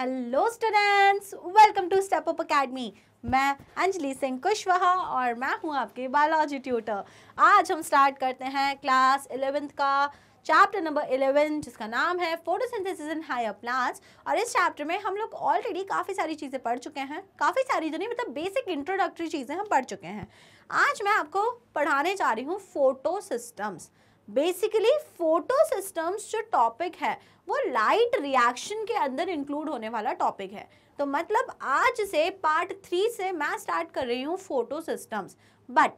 hello students welcome to step up academy मैं अंजलि सिंह कुशवाहा और मैं हूं आपके बायोलॉजी ट्यूटर आज हम स्टार्ट करते हैं क्लास इलेवेंथ का चैप्टर नंबर इलेवन जिसका नाम है फोटोसिंथेसिस इन हायर प्लांट्स और इस चैप्टर में हम लोग ऑलरेडी काफ़ी सारी चीज़ें पढ़ चुके हैं काफ़ी सारी जो नहीं मतलब बेसिक इंट्रोडक्टरी चीज़ें हम पढ़ चुके हैं आज मैं आपको पढ़ाने जा रही हूँ photosystems basically photosystems जो टॉपिक है वो लाइट रिएक्शन के अंदर इंक्लूड होने वाला टॉपिक है तो मतलब आज से पार्ट थ्री से मैं स्टार्ट कर रही हूँ photosystems but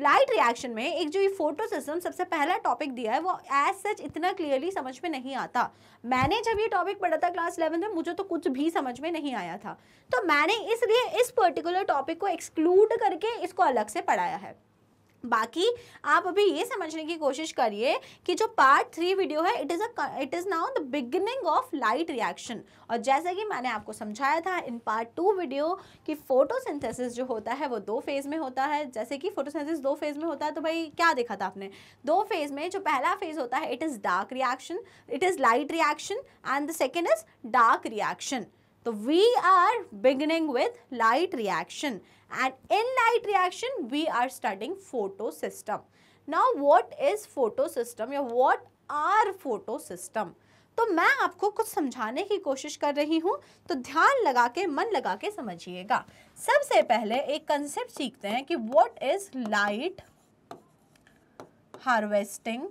light reaction में एक जो ये फोटो सिस्टम सबसे पहला टॉपिक दिया है वो एज सच इतना क्लियरली समझ में नहीं आता मैंने जब ये टॉपिक पढ़ा था क्लास इलेवन में मुझे तो कुछ भी समझ में नहीं आया था तो मैंने इसलिए इस पर्टिकुलर टॉपिक को एक्सक्लूड करके इसको अलग से पढ़ाया है बाकी आप अभी ये समझने की कोशिश करिए कि जो पार्ट थ्री वीडियो है it is a it is now the beginning of light reaction और जैसा कि मैंने आपको समझाया था इन पार्ट टू वीडियो कि फोटोसिंथेसिस जो होता है वो दो फेज़ में होता है जैसे कि फोटोसिंथेसिस दो फेज़ में होता है तो भाई क्या देखा था आपने दो फेज़ में जो पहला फेज़ होता है it is dark reaction it is light reaction and the second is dark reaction तो we are beginning with light reaction light reaction we are we photosystem now what is photosystem या are photosystem तो मैं आपको कुछ समझाने की कोशिश कर रही हूँ तो ध्यान लगा के मन लगा के समझिएगा सबसे पहले एक कंसेप्ट सीखते हैं कि what is light harvesting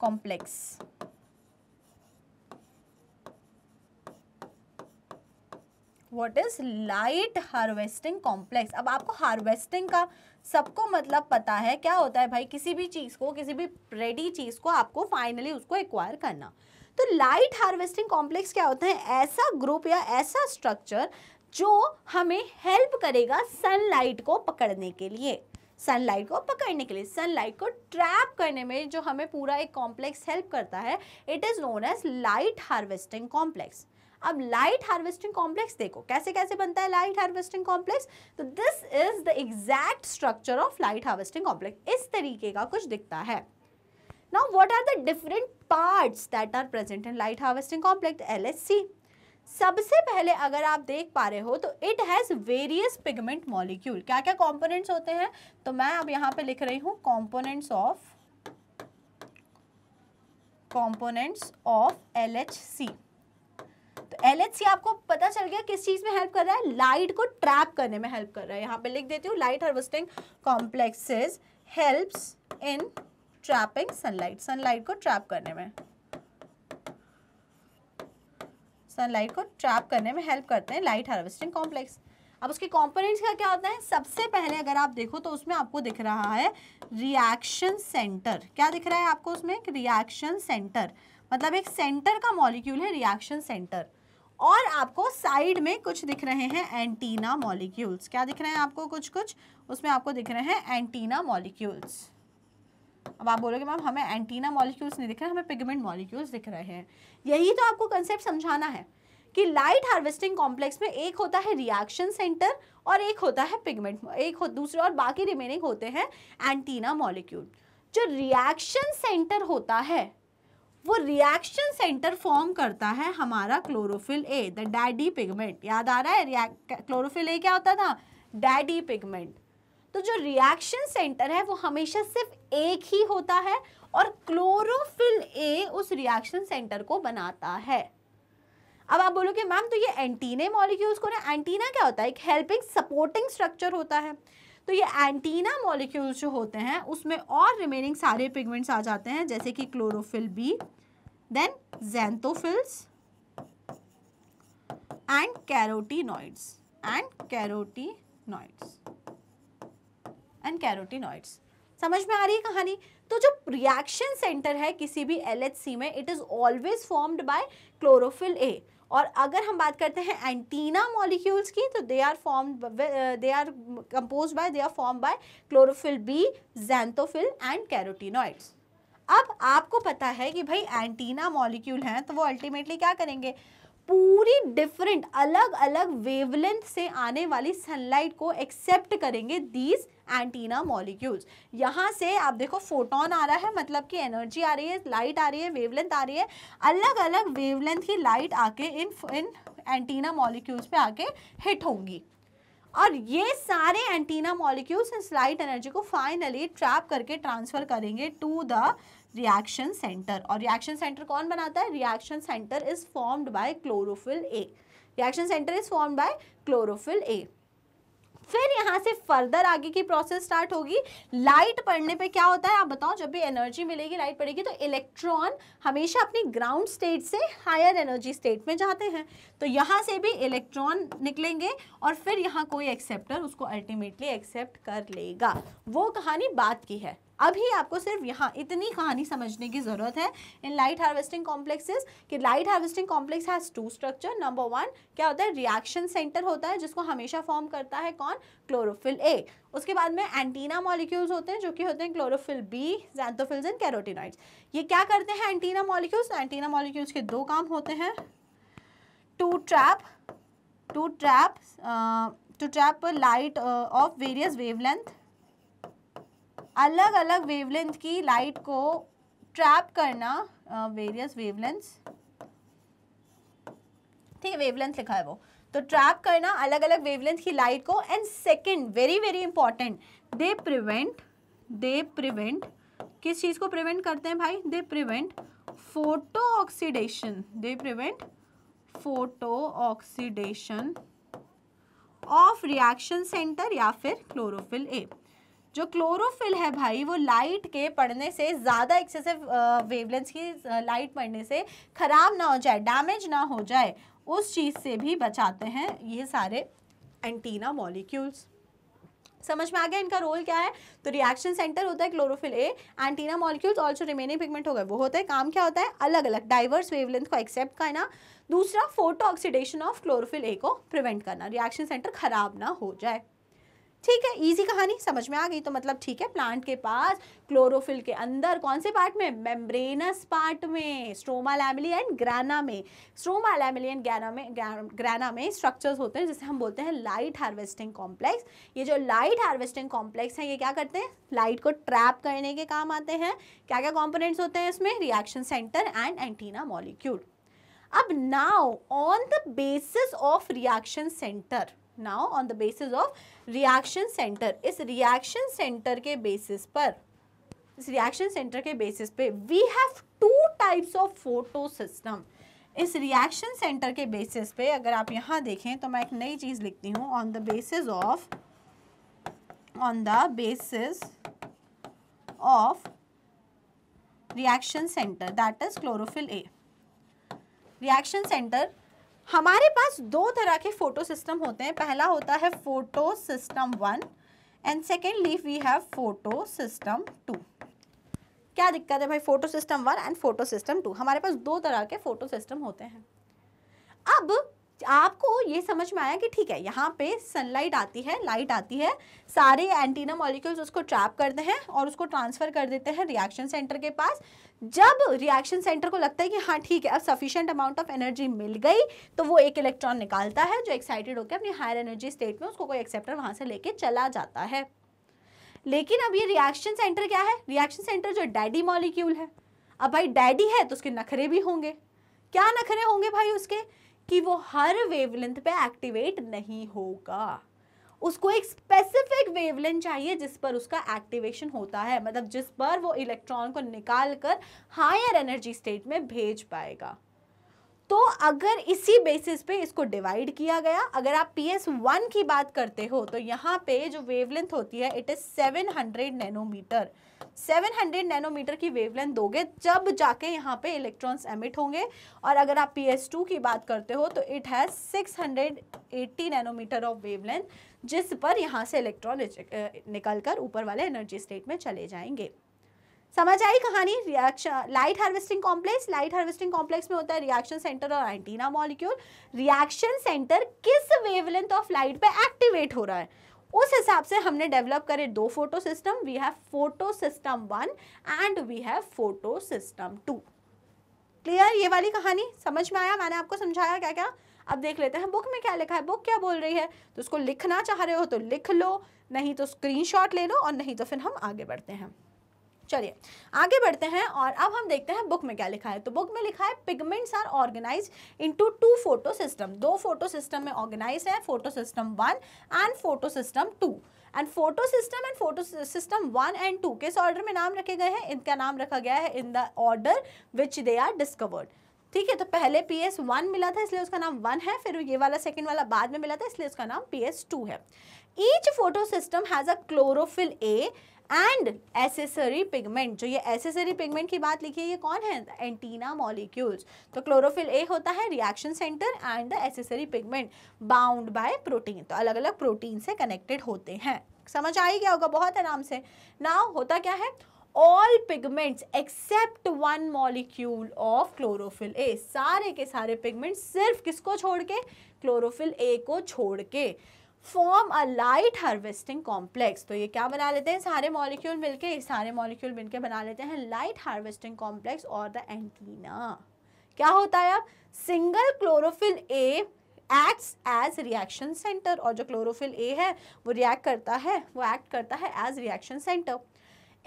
complex what is light harvesting complex अब आपको हार्वेस्टिंग का सबको मतलब पता है क्या होता है भाई किसी भी चीज़ को किसी भी रेडी चीज़ को आपको फाइनली उसको एक्वायर करना तो लाइट हार्वेस्टिंग कॉम्प्लेक्स क्या होता है ऐसा ग्रुप या ऐसा स्ट्रक्चर जो हमें हेल्प करेगा सनलाइट को पकड़ने के लिए सनलाइट को पकड़ने के लिए सनलाइट को ट्रैप करने में जो हमें पूरा एक कॉम्प्लेक्स हेल्प करता है it is known as light harvesting complex अब लाइट हार्वेस्टिंग कॉम्प्लेक्स देखो कैसे कैसे बनता है लाइट हार्वेस्टिंग कॉम्प्लेक्स तो this is the exact structure of light harvesting complex इस तरीके का कुछ दिखता है now what are the different parts that are present in light harvesting complex L सबसे पहले अगर आप देख पा रहे हो तो it has various pigment molecule क्या क्या कॉम्पोनेंट्स होते हैं तो मैं अब यहाँ पे लिख रही हूँ components of components of L L आपको पता चल गया किस चीज में हेल्प कर रहा है लाइट को ट्रैप करने में हेल्प कर रहा है यहाँ पे लिख देती हूँ light harvesting complexes helps in trapping sunlight sunlight को ट्रैप करने में सनलाइट को ट्रैप करने में हेल्प करते हैं लाइट हार्वेस्टिंग कॉम्प्लेक्स अब उसके कॉम्पोनेंट्स का क्या होता है सबसे पहले अगर आप देखो तो उसमें आपको दिख रहा है रिएक्शन सेंटर क्या दिख रहा है आपको उसमें रिएक्शन सेंटर मतलब एक सेंटर का मॉलिक्यूल है रिएक्शन सेंटर और आपको साइड में कुछ दिख रहे हैं एंटीना मॉलिक्यूल्स क्या दिख रहे हैं आपको कुछ कुछ उसमें आपको दिख रहे हैं एंटीना मॉलिक्यूल्स अब आप बोलोगे मैम हमें एंटीना मॉलिक्यूल्स नहीं दिख रहे हमें पिगमेंट मॉलिक्यूल्स दिख रहे हैं यही तो आपको कंसेप्ट समझाना है कि लाइट हार्वेस्टिंग कॉम्प्लेक्स में एक होता है रिएक्शन सेंटर और एक होता है पिगमेंट एक हो, दूसरे और बाकी रिमेनिंग होते हैं एंटीना मॉलिक्यूल जो रिएक्शन सेंटर होता है वो रिएक्शन सेंटर फॉर्म करता है हमारा chlorophyll A the daddy pigment याद आ रहा है क्लोरोफिल ए क्या होता था डैडी पिगमेंट तो जो रिएक्शन सेंटर है वो हमेशा सिर्फ एक ही होता है और क्लोरोफिल ए उस रिएक्शन सेंटर को बनाता है अब आप बोलोगे मैम तो ये एंटीने मॉलिक्यूल्स को ना एंटीना क्या होता है एक हेल्पिंग सपोर्टिंग स्ट्रक्चर होता है तो ये एंटीना मॉलिक्यूल्स जो होते हैं उसमें और रिमेनिंग सारे पिगमेंट्स आ जाते हैं जैसे कि chlorophyll B then xanthophylls and carotenoids and carotenoids and carotenoids समझ में आ रही है कहानी तो जो रिएक्शन सेंटर है किसी भी एलएचसी में it is always formed by chlorophyll A और अगर हम बात करते हैं एंटीना मॉलिक्यूल्स की तो they are form they are compose by they are form by chlorophyll B xanthophyll and carotenoids अब आपको पता है कि भाई एंटीना मॉलिक्यूल हैं तो वो अल्टीमेटली क्या करेंगे पूरी डिफरेंट अलग अलग वेवलेंथ से आने वाली सनलाइट को एक्सेप्ट करेंगे दीज एंटीना मॉलिक्यूल्स यहाँ से आप देखो फोटोन आ रहा है मतलब कि एनर्जी आ रही है लाइट आ रही है वेवलेंथ आ रही है अलग अलग वेवलेंथ की लाइट आके इन इन एंटीना मॉलिक्यूल्स पे आके हिट होंगी और ये सारे एंटीना मॉलिक्यूल्स इस लाइट एनर्जी को फाइनली ट्रैप करके ट्रांसफ़र करेंगे टू द रिएक्शन सेंटर और रिएक्शन सेंटर कौन बनाता है reaction centre is formed by chlorophyll A reaction centre is formed by chlorophyll A फिर यहाँ से फर्दर आगे की प्रोसेस स्टार्ट होगी लाइट पड़ने पे क्या होता है आप बताओ जब भी एनर्जी मिलेगी लाइट पड़ेगी तो इलेक्ट्रॉन हमेशा अपनी ग्राउंड स्टेट से हायर एनर्जी स्टेट में जाते हैं तो यहाँ से भी इलेक्ट्रॉन निकलेंगे और फिर यहाँ कोई एक्सेप्टर उसको अल्टीमेटली एक्सेप्ट कर लेगा वो कहानी बात की है अभी आपको सिर्फ यहाँ इतनी कहानी समझने की ज़रूरत है इन लाइट हार्वेस्टिंग कॉम्प्लेक्सेस कि light harvesting complex has two structure number one क्या होता है रिएक्शन सेंटर होता है जिसको हमेशा फॉर्म करता है कौन क्लोरोफिल ए उसके बाद में एंटीना मॉलिक्यूल्स होते हैं जो कि होते हैं chlorophyll B xanthophylls and carotenoids ये क्या करते हैं एंटीना मॉलिक्यूल्स एंटीना मॉलिक्यूल्स के दो काम होते हैं to trap to trap to trap light of various wavelength अलग अलग वेवलेंथ की लाइट को ट्रैप करना वेरियस वेवलेंथ ठीक है वेवलेंथ लिखा है वो तो ट्रैप करना अलग अलग वेवलेंथ की लाइट को and second very very important they prevent they prevent किस चीज़ को प्रिवेंट करते हैं भाई they prevent photo oxidation they prevent photo oxidation of reaction centre या फिर क्लोरोफिल ए जो क्लोरोफिल है भाई वो लाइट के पड़ने से ज़्यादा एक्सेसिव वेवलेंस की लाइट पड़ने से ख़राब ना हो जाए डैमेज ना हो जाए उस चीज़ से भी बचाते हैं ये सारे एंटीना मॉलिक्यूल्स समझ में आ गया इनका रोल क्या है तो रिएक्शन सेंटर होता है chlorophyll A antenna molecules also remaining pigment हो गए वो होता है काम क्या होता है अलग अलग डाइवर्स वेवलेंथ को एक्सेप्ट करना दूसरा photo oxidation of chlorophyll A को प्रिवेंट करना रिएक्शन सेंटर खराब ना हो जाए ठीक है इजी कहानी समझ में आ गई तो मतलब ठीक है प्लांट के पास क्लोरोफिल के अंदर कौन से पार्ट में मेम्ब्रेनस पार्ट में स्ट्रोमा लैमिली एंड ग्राना में स्ट्रोमा लैमिली एंड ग्राना में ग्राना में स्ट्रक्चर्स होते हैं जिसे हम बोलते हैं लाइट हार्वेस्टिंग कॉम्प्लेक्स ये जो लाइट हार्वेस्टिंग कॉम्प्लेक्स है ये क्या करते हैं लाइट को ट्रैप करने के काम आते हैं क्या क्या कॉम्पोनेंट्स होते हैं इसमें reaction centre and antenna molecule अब now on the basis of reaction centre now on the basis of reaction centre इस रिएक्शन सेंटर के बेसिस पर इस रिएक्शन सेंटर के बेसिस पे we have two types of photosystem इस reaction centre के basis पे अगर आप यहाँ देखें तो मैं एक नई चीज़ लिखती हूँ on the basis of on the basis of reaction centre that is chlorophyll A reaction centre हमारे पास दो तरह के फोटो सिस्टम होते हैं पहला होता है photo system one and secondly we have photo system two क्या दिक्कत है भाई photo system one and photo system two हमारे पास दो तरह के फोटो सिस्टम होते हैं अब आपको ये समझ में आया कि ठीक है यहाँ पे सनलाइट आती है लाइट आती है सारे एंटीना मॉलिक्यूल्स उसको ट्रैप करते हैं और उसको ट्रांसफ़र कर देते हैं रिएक्शन सेंटर के पास जब रिएक्शन सेंटर को लगता है कि हाँ ठीक है अब सफिशियंट अमाउंट ऑफ एनर्जी मिल गई तो वो एक इलेक्ट्रॉन निकालता है जो एक्साइटेड होकर अपनी हायर एनर्जी स्टेट में उसको कोई एक्सेप्टर वहाँ से लेके चला जाता है लेकिन अब ये रिएक्शन सेंटर क्या है रिएक्शन सेंटर जो डैडी मॉलिक्यूल है अब भाई डैडी है तो उसके नखरे भी होंगे क्या नखरे होंगे भाई उसके कि वो हर वेवलेंथ पे एक्टिवेट नहीं होगा उसको एक स्पेसिफिक वेवलेंथ चाहिए जिस पर उसका एक्टिवेशन होता है मतलब जिस पर वो इलेक्ट्रॉन को निकाल कर हायर एनर्जी स्टेट में भेज पाएगा तो अगर इसी बेसिस पे इसको डिवाइड किया गया अगर आप पी एस वन की बात करते हो तो यहाँ पे जो वेवलेंथ होती है it is seven hundred nanometre seven hundred nanometre की वेवलेंथ दोगे जब जाके यहाँ पे इलेक्ट्रॉन्स एमिट होंगे और अगर आप पी एस टू की बात करते हो तो it has six hundred eighty nanometre of wavelength जिस पर यहाँ से इलेक्ट्रॉन निकल कर ऊपर वाले एनर्जी स्टेट में चले जाएंगे समझ आई कहानी reaction light harvesting complex light harvesting complex में होता है रिएक्शन सेंटर और एंटीना मॉलिक्यूल रिएक्शन सेंटर किस वेवलेंथ ऑफ लाइट पे एक्टिवेट हो रहा है उस हिसाब से हमने डेवलप करे दो photo photosystem we have photo system one and we have photo system two clear ये वाली कहानी समझ में आया मैंने आपको समझाया क्या क्या अब देख लेते हैं बुक में क्या लिखा है बुक क्या बोल रही है तो उसको लिखना चाह रहे हो तो लिख लो नहीं तो स्क्रीनशॉट ले लो और नहीं तो फिर हम आगे बढ़ते हैं चलिए आगे बढ़ते हैं और अब हम देखते हैं बुक में क्या लिखा है तो बुक में लिखा है pigments are organise into two photo system दो फोटो सिस्टम में ऑर्गेनाइज है photo system one and photo system two and photo system and photo system one and two किस ऑर्डर में नाम रखे गए हैं इनका नाम रखा गया है in the order which they are discovered ठीक है तो पहले पी एस वन मिला था इसलिए उसका नाम वन है फिर ये वाला सेकेंड वाला बाद में मिला था इसलिए उसका नाम पी एस टू है each photo system has a chlorophyll A and accessory pigment जो ये एसेसरी पिगमेंट की बात लिखी है ये कौन है एंटीना मॉलिक्यूल्स तो क्लोरोफिल ए होता है reaction centre and the accessory pigment bound by protein तो अलग अलग प्रोटीन से कनेक्टेड होते हैं समझ आ ही गया होगा बहुत आराम से ना होता क्या है all pigments except one molecule of chlorophyll A सारे के सारे पिगमेंट सिर्फ किसको छोड़ के क्लोरोफिल ए को छोड़ के form a light harvesting complex तो ये क्या बना लेते हैं सारे मॉलिक्यूल मिलके सारे मॉलिक्यूल मिलके बना लेते हैं लाइट हार्वेस्टिंग कॉम्प्लेक्स और द एंटीना क्या होता है अब single chlorophyll A acts as reaction centre और जो क्लोरोफिल ए है वो रिएक्ट करता है वो एक्ट करता है as reaction centre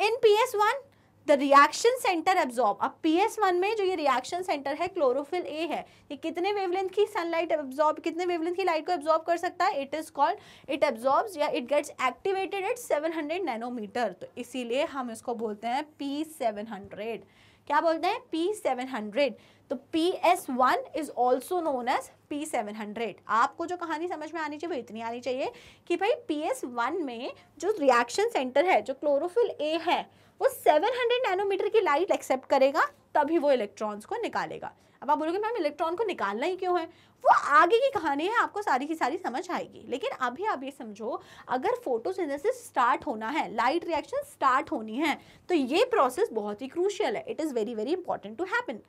in P S one the reaction centre absorb अब पी एस वन में जो ये रिएक्शन सेंटर है क्लोरोफिल ए है ये कितने वेवलेंथ की सनलाइट एब्जॉर्ब कितने वेवलेंथ की लाइट को एब्जॉर्ब कर सकता है it is called it absorbs या it gets activated at seven hundred nanometre तो इसीलिए हम इसको बोलते हैं पी सेवन हंड्रेड क्या बोलते हैं पी सेवन हंड्रेड तो P S one is also known as P seven hundred आपको जो कहानी समझ में आनी चाहिए वो इतनी आनी चाहिए कि भाई पी एस वन में जो रिएक्शन सेंटर है जो क्लोरोफिल ए है वो सेवन हंड्रेड नैनोमीटर की लाइट एक्सेप्ट करेगा तभी वो इलेक्ट्रॉन्स को निकालेगा अब आप बोलोगे मैम इलेक्ट्रॉन को निकालना ही क्यों है वो आगे की कहानी है आपको सारी की सारी समझ आएगी लेकिन अभी आप ये समझो अगर फोटोसिंथेसिस स्टार्ट होना है लाइट रिएक्शन स्टार्ट होनी है तो ये प्रोसेस बहुत ही क्रूशियल है it is very very important to happen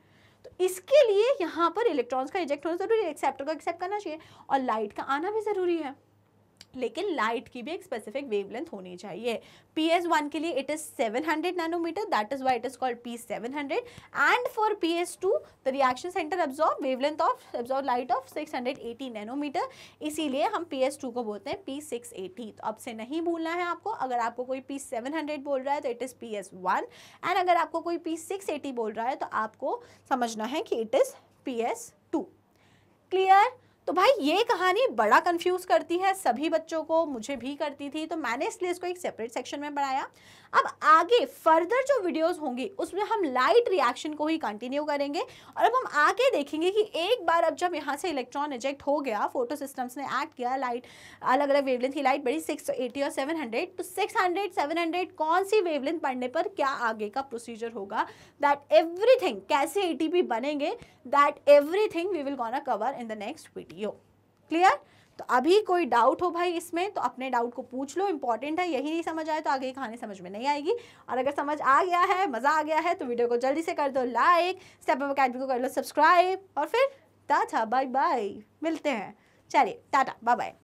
इसके लिए यहाँ पर इलेक्ट्रॉन्स का रिजेक्ट होना जरूरी है एक्सेप्टर को एक्सेप्ट करना चाहिए और लाइट का आना भी ज़रूरी है लेकिन लाइट की भी एक स्पेसिफिक वेवलेंथ होनी चाहिए पी एस वन के लिए it is seven hundred nanometre that is why it is called P seven hundred and for P S two the reaction centre absorb wavelength of absorb light of six hundred eighty nanometre इसीलिए हम P S to को बोलते हैं P six eighty तो अब से नहीं भूलना है आपको अगर आपको कोई पी सेवन हंड्रेड बोल रहा है तो it is P S one and अगर आपको कोई पी सिक्स एटी बोल रहा है तो आपको समझना है कि it is P S two clear तो भाई ये कहानी बड़ा कंफ्यूज करती है सभी बच्चों को मुझे भी करती थी तो मैंने इसलिए इसको एक सेपरेट सेक्शन में बढ़ाया अब आगे फर्दर जो वीडियोस होंगी उसमें हम लाइट रिएक्शन को ही कंटिन्यू करेंगे और अब हम आगे देखेंगे कि एक बार अब जब यहाँ से इलेक्ट्रॉन इजेक्ट हो गया फोटो सिस्टम्स ने एक्ट किया लाइट अलग अलग वेवलेंथ की लाइट बड़ी सिक्स एटी और सेवन हंड्रेड तो सिक्स हंड्रेड सेवन हंड्रेड कौन सी वेवलेंथ पढ़ने पर क्या आगे का प्रोसीजर होगा दैट एवरीथिंग कैसे ए बनेंगे that everything we will uh cover in the next video सीपीओ क्लियर तो अभी कोई डाउट हो भाई इसमें तो अपने डाउट को पूछ लो इंपॉर्टेंट है यही नहीं समझ आए तो आगे की कहानी समझ में नहीं आएगी और अगर समझ आ गया है मज़ा आ गया है तो वीडियो को जल्दी से कर दो लाइक स्टेप अकेडमी को कर लो सब्सक्राइब और फिर टाटा बाय बाय मिलते हैं चलिए टाटा बाय बाय